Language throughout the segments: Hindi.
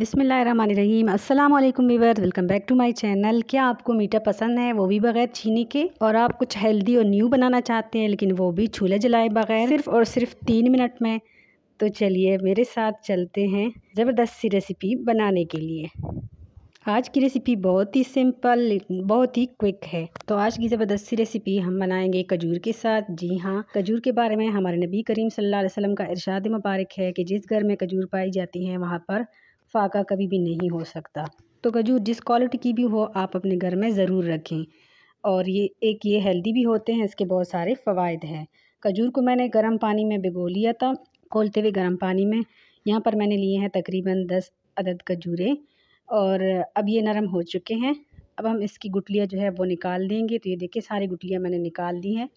बिसमीम अस्सलाम वालेकुम वीवर welcome back to my channel क्या आपको मीठा पसंद है वो भी बगैर चीनी के और आप कुछ हेल्दी और न्यू बनाना चाहते हैं लेकिन वो भी छूले जलाए बगैर सिर्फ और सिर्फ तीन मिनट में तो चलिए मेरे साथ चलते हैं ज़बरदस्त सी रेसिपी बनाने के लिए आज की रेसिपी बहुत ही सिंपल बहुत ही क्विक है तो आज की ज़बरदस्ती रेसिपी हम बनाएंगे खजूर के साथ जी हाँ खजूर के बारे में हमारे नबी करीम सल्लल्लाहु अलैहि वसल्लम का इरशाद मुबारक है कि जिस घर में खजूर पाई जाती है वहाँ पर फाका कभी भी नहीं हो सकता तो खजूर जिस क्वालिटी की भी हो आप अपने घर में ज़रूर रखें और ये एक ये हेल्दी भी होते हैं इसके बहुत सारे फ़वाद हैं खजूर को मैंने गर्म पानी में भिगो लिया था खोलते हुए गर्म पानी में यहाँ पर मैंने लिए हैं तकरीबन दस अदद खजूरें और अब ये नरम हो चुके हैं अब हम इसकी गुटलियाँ जो है वो निकाल देंगे तो ये देखिए सारी गुटलियाँ मैंने निकाल दी हैं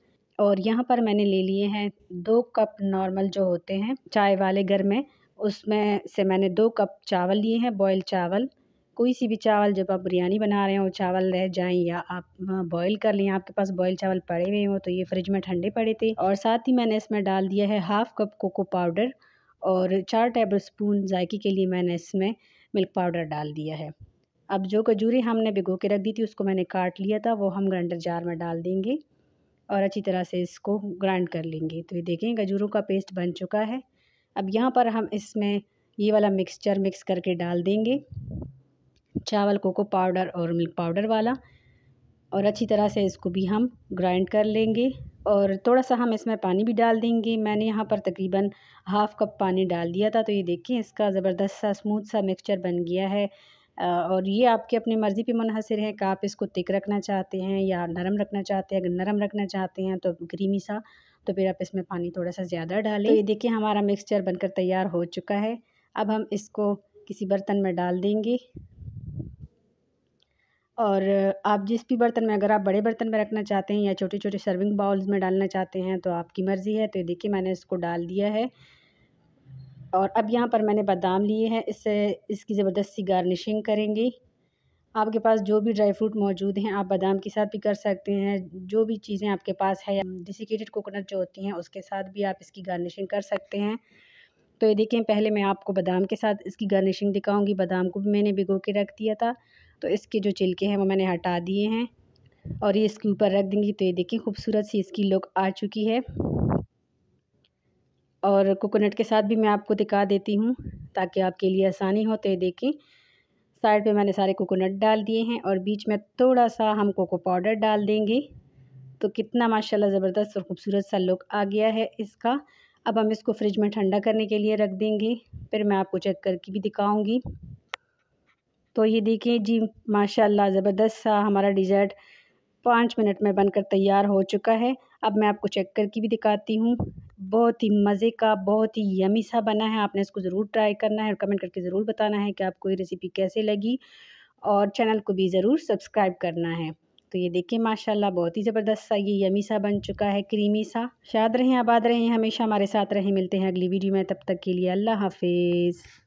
और यहाँ पर मैंने ले लिए हैं दो कप नॉर्मल जो होते हैं चाय वाले घर में उसमें से मैंने दो कप चावल लिए हैं बॉयल चावल कोई सी भी चावल जब आप बिरयानी बना रहे हो चावल रह जाएं या आप बॉईल कर लें आपके पास बॉयल चावल पड़े हुए हों तो ये फ्रिज में ठंडे पड़े थे और साथ ही मैंने इसमें डाल दिया है हाफ़ कप कोको पाउडर और चार टेबल स्पून जायके के लिए मैंने इसमें मिल्क पाउडर डाल दिया है अब जो कजूरी हमने भिगो के रख दी थी उसको मैंने काट लिया था वो हम ग्राइंडर जार में डाल देंगे और अच्छी तरह से इसको ग्राइंड कर लेंगे तो ये देखें गजूरों का पेस्ट बन चुका है अब यहाँ पर हम इसमें ये वाला मिक्सचर मिक्स करके डाल देंगे चावल कोको पाउडर और मिल्क पाउडर वाला और अच्छी तरह से इसको भी हम ग्राइंड कर लेंगे और थोड़ा सा हम इसमें पानी भी डाल देंगे मैंने यहाँ पर तकरीबन हाफ़ कप पानी डाल दिया था तो ये देखिए इसका ज़बरदस्त सा स्मूथ सा मिक्सचर बन गया है और ये आपकी अपनी मर्ज़ी पे मुनहसर है कि आप इसको तिक रखना चाहते हैं या नरम रखना चाहते हैं अगर नरम रखना चाहते हैं तो क्रीमी सा तो फिर आप इसमें पानी थोड़ा सा ज़्यादा डालें तो ये देखिए हमारा मिक्सचर बनकर तैयार हो चुका है अब हम इसको किसी बर्तन में डाल देंगे और आप जिस भी बर्तन में अगर आप बड़े बर्तन में रखना चाहते हैं या छोटे छोटे सर्विंग बाउल्स में डालना चाहते हैं तो आपकी मर्ज़ी है तो ये देखिए मैंने इसको डाल दिया है और अब यहाँ पर मैंने बादाम लिए हैं इससे इसकी ज़बरदस्ती गार्निशिंग करेंगे आपके पास जो भी ड्राई फ्रूट मौजूद हैं आप बादाम के साथ भी कर सकते हैं जो भी चीज़ें आपके पास है डिसिकेटेड कोकोनट जो होती हैं उसके साथ भी आप इसकी गार्निशिंग कर सकते हैं तो ये देखें पहले मैं आपको बादाम के साथ इसकी गार्निशिंग दिखाऊंगी बादाम को भी मैंने भिगो के रख दिया था तो इसके जो छिलके हैं वो मैंने हटा दिए हैं और ये इसके ऊपर रख देंगी तो ये देखें खूबसूरत सी इसकी लुक आ चुकी है और कोकोनट के साथ भी मैं आपको दिखा देती हूँ ताकि आपके लिए आसानी हो तो ये देखें साइड पे मैंने सारे कोकोनट डाल दिए हैं और बीच में थोड़ा सा हम कोको पाउडर डाल देंगे तो कितना माशाल्लाह ज़बरदस्त और ख़ूबसूरत सा लुक आ गया है इसका अब हम इसको फ्रिज में ठंडा करने के लिए रख देंगे फिर मैं आपको चेक करके भी दिखाऊँगी तो ये देखिए जी माशाल्लाह ज़बरदस्त सा हमारा डिज़र्ट पाँच मिनट में बनकर तैयार हो चुका है अब मैं आपको चेक करके भी दिखाती हूँ बहुत ही मज़े का बहुत ही यमी सा बना है आपने इसको ज़रूर ट्राई करना है और कमेंट करके ज़रूर बताना है कि आपको ये रेसिपी कैसे लगी और चैनल को भी ज़रूर सब्सक्राइब करना है तो ये देखिए माशाल्लाह बहुत ही ज़बरदस्त सा ये यमी सा बन चुका है क्रीमी सा याद रहें आबाद रहें हमेशा हमारे साथ रहें मिलते हैं अगली वीडियो में तब तक के लिए अल्लाह हाफिज़